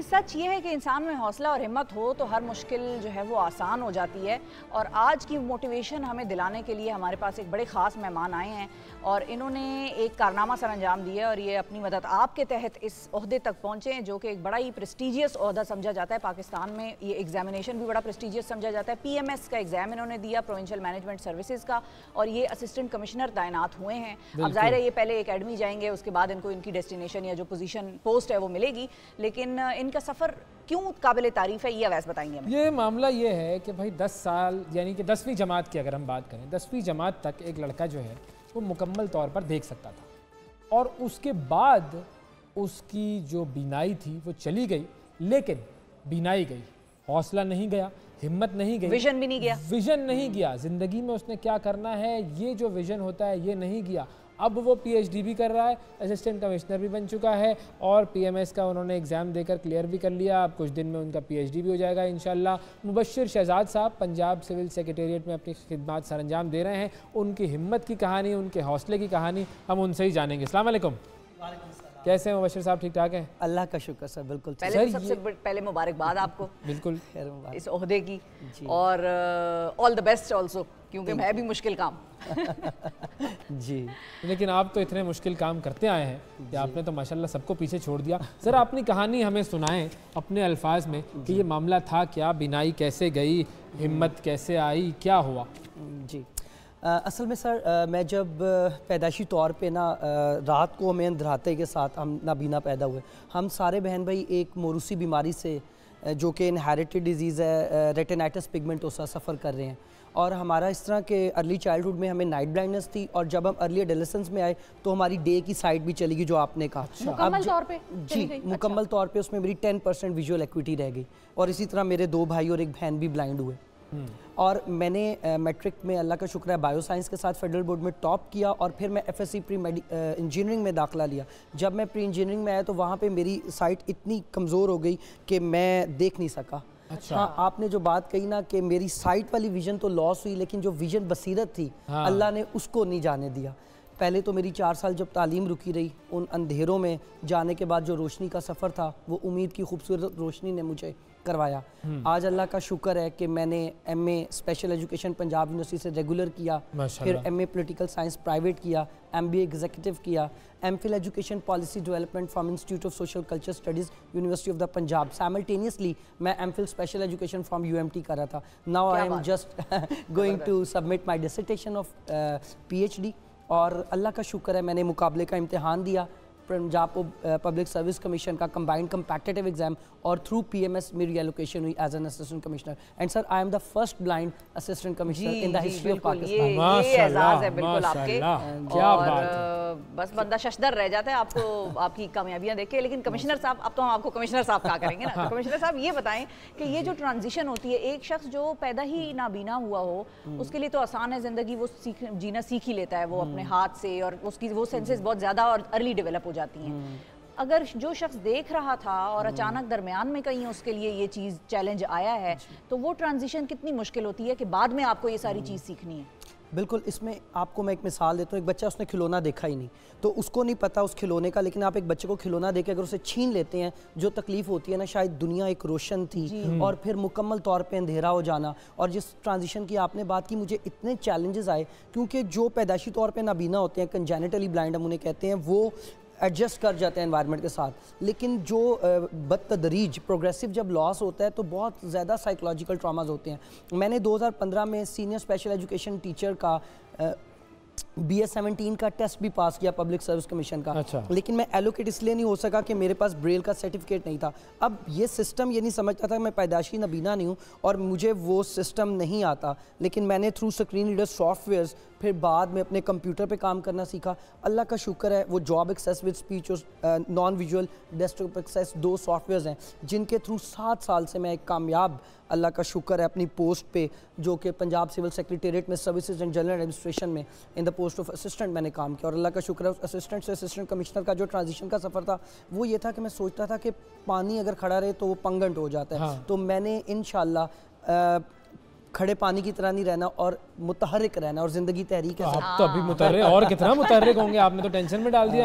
सच ये है कि इंसान में हौसला और हिम्मत हो तो हर मुश्किल जो है वो आसान हो जाती है और आज की मोटिवेशन हमें दिलाने के लिए हमारे पास एक बड़े ख़ास मेहमान आए हैं और इन्होंने एक कारनामा सर अंजाम दिया और ये अपनी मदद आपके तहत इस अहदे तक पहुँचे जो कि एक बड़ा ही प्रेस्टिजियस अहदा समझा जाता है पाकिस्तान में ये एग्जामिनेशन भी बड़ा प्रेस्टिजियस समझा जाता है पी एम एस का एग्ज़ाम इन्होंने दिया प्रोविंशल मैनेजमेंट सर्विसज़ का और ये असिस्टेंट कमिश्नर तैनात हुए हैं अब ज़ाहिर है ये पहले अकेडमी जाएंगे उसके बाद इनको इनकी डेस्टिनेशन या जो पोजीशन पोस्ट है वो मिलेगी लेकिन इनका सफ़र क्यों काबिल तारीफ़ है ये अवैस बताएंगे ये मामला ये है कि भाई दस साल यानी कि दसवीं जमात की अगर हम बात करें दसवीं जमात तक एक लड़का जो है वो मुकम्मल तौर पर देख सकता था और उसके बाद उसकी जो बीनाई थी वो चली गई लेकिन बीनाई गई हौसला नहीं गया हिम्मत नहीं गई विजन भी नहीं गया विजन नहीं गया जिंदगी में उसने क्या करना है ये जो विजन होता है ये नहीं गया अब वो पीएचडी भी कर रहा है असिस्टेंट कमिश्नर भी बन चुका है और पीएमएस का उन्होंने एग्ज़ाम देकर क्लियर भी कर लिया अब कुछ दिन में उनका पीएचडी भी हो जाएगा इन मुबशर शहजाद साहब पंजाब सिविल सेक्रेटेरिएट में अपनी खिदमत सर अंजाम दे रहे हैं उनकी हिम्मत की कहानी उनके हौसले की कहानी हम उनसे ही जानेंगे अल्लाम कैसे हैं मुबशर साहब ठीक ठाक हैं अल्लाह का शुक्र सर बिल्कुल पहले सर सबसे पहले मुबारकबाद आपको बिल्कुल इस अहदे की और ऑल द बेस्ट आल्सो क्योंकि मैं भी मुश्किल काम जी लेकिन आप तो इतने मुश्किल काम करते आए हैं कि आपने तो माशाल्लाह सबको पीछे छोड़ दिया सर अपनी कहानी हमें सुनाएं अपने अल्फाज में कि ये मामला था क्या बिनाई कैसे गई हिम्मत कैसे आई क्या हुआ जी असल में सर आ, मैं जब पैदाशी तौर पे ना आ, रात को हमें अंधराते के साथ हम नाबीना पैदा हुए हम सारे बहन भाई एक मोरूसी बीमारी से जो कि इनहेरिटेड डिजीज़ है रेटेनाइटस पिगमेंट उसका सफ़र कर रहे हैं और हमारा इस तरह के अर्ली चाइल्डहुड में हमें नाइट ब्लाइंडनेस थी और जब हम अर्ली एडलेसेंस में आए तो हमारी डे की साइड भी चली गई जो आपने कहा अच्छा। मुकम्मल तौर पे जी मुकम्मल अच्छा। तौर पे उसमें मेरी टेन परसेंट विजुअल एक्विटी रह गई और इसी तरह मेरे दो भाई और एक बहन भी ब्लाइंड हुए हम्म। और मैंने मैट्रिक में अल्लाह का शुक्र है बायोसाइंस के साथ फेडरल बोर्ड में टॉप किया और फिर मैं एफएससी प्री इंजीनियरिंग में दाखला लिया जब मैं प्री इंजीनियरिंग में आया तो वहाँ पे मेरी साइट इतनी कमज़ोर हो गई कि मैं देख नहीं सका अच्छा हाँ आपने जो बात कही ना कि मेरी साइट वाली विजन तो लॉस हुई लेकिन जो विजन बसीरत थी हाँ। अल्लाह ने उसको नहीं जाने दिया पहले तो मेरी चार साल जब तालीम रुकी रही उन अंधेरों में जाने के बाद जो रोशनी का सफ़र था वो उम्मीद की खूबसूरत रोशनी ने मुझे करवाया हम्म। आज अल्लाह का शुक्र है कि मैंने M A special education Punjab university से रेगुलर किया फिर M A political science private किया एम बी एग्जीक्यूटिव किया M Phil education policy development from institute of social culture studies university of the Punjab simultaneously मैं M Phil special education from U M T कर रहा था now I am just going to submit my dissertation of P H D और अल्लाह का शुक्र है मैंने मुकाबले का इम्तहान दिया पंजाब को पब्लिक सर्विस कमीशन का कंबाइंड कंपेटेटिव एग्जाम और थ्रू पीएमएस मेरी एलोकेशन हुई as an assistant commissioner and sir I am the first blind assistant commissioner in the history of Pakistan ये एजाज है बिल्कुल आपके क्या बात बस बंदा शशदर रह जाता है आपको आपकी कामयाबियां देख के लेकिन कमिश्नर साहब अब तो हम आपको कमिश्नर साहब क्या करेंगे ना कमिश्नर साहब ये बताएं कि ये जो ट्रांजिशन होती है एक शख्स जो पैदा ही नाबीना हुआ हो हम्म। उसके लिए तो आसान है ज़िंदगी वो सीख जीना सीख ही लेता है वो हम्म। अपने हाथ से और उसकी वो सेंसेस बहुत ज़्यादा और अर्ली डेवलप जाती हैं हम्म। अगर जो शख्स देख रहा था और हम्म। अचानक दरमियान में कहीं उसके लिए ये चीज़ चैलेंज आया है तो वो ट्रांजिशन कितनी मुश्किल होती है कि बाद में आपको ये सारी हम्म। चीज़ सीखनी है बिल्कुल इसमें आपको मैं एक मिसाल देता हूँ एक बच्चा उसने खिलौना देखा ही नहीं तो उसको नहीं पता उस खिलौने का लेकिन आप एक बच्चे को खिलौना दे अगर उसे छीन लेते हैं जो तकलीफ होती है ना शायद दुनिया एक रोशन थी और फिर मुकम्मल तौर पे अंधेरा हो जाना और जिस ट्रांजिशन की आपने बात की मुझे इतने चैलेंजेस आए क्योंकि जो पैदाशी तौर पर नाबीना होते हैं कंजेनेटली ब्लाइंड हम उन्हें कहते हैं वो एडजस्ट कर जाते हैं इन्वायरमेंट के साथ लेकिन जो बदतदरीज प्रोग्रेसिव जब लॉस होता है तो बहुत ज़्यादा साइकोलॉजिकल ट्रामाज होते हैं मैंने 2015 में सीनियर स्पेशल एजुकेशन टीचर का बी एस सेवनटीन का टेस्ट भी पास किया पब्लिक सर्विस कमीशन का अच्छा। लेकिन मैं एलोकेट इसलिए नहीं हो सका कि मेरे पास ब्रेल का सर्टिफिकेट नहीं था अब ये सिस्टम ये नहीं समझता था मैं पैदाशी नबीना नहीं हूँ और मुझे वो सिस्टम नहीं आता लेकिन मैंने थ्रू स्क्रीन रीडर सॉफ्टवेयर फिर बाद में अपने कंप्यूटर पे काम करना सीखा अल्लाह का शुक्र है वो जॉब एक्सेस विद स्पीच और नॉन विजुअल डेस्कटॉप एक्सेस दो सॉफ्टवेयर्स हैं जिनके थ्रू सात साल से मैं एक कामयाब अल्लाह का शुक्र है अपनी पोस्ट पे जो कि पंजाब सिविल सेक्रेटेरिएट में सर्विसेज एंड जनरल एडमिनिस्ट्रेशन में in the post of assistant मैंने काम किया और अल्लाह का शुक्र है उस असिस्टेंट से असिस्टेंट कमिश्नर का जो ट्रांजिशन का सफ़र था वो ये था कि मैं सोचता था कि पानी अगर खड़ा रहे तो वो पंगंट हो जाता है हाँ। तो मैंने इन खड़े पानी की तरह नहीं रहना और मुतहरक रहना और जिंदगी तहरीक है आप तो अभी और कितना मुतहरक होंगे आपने तो टेंशन में डाल दिया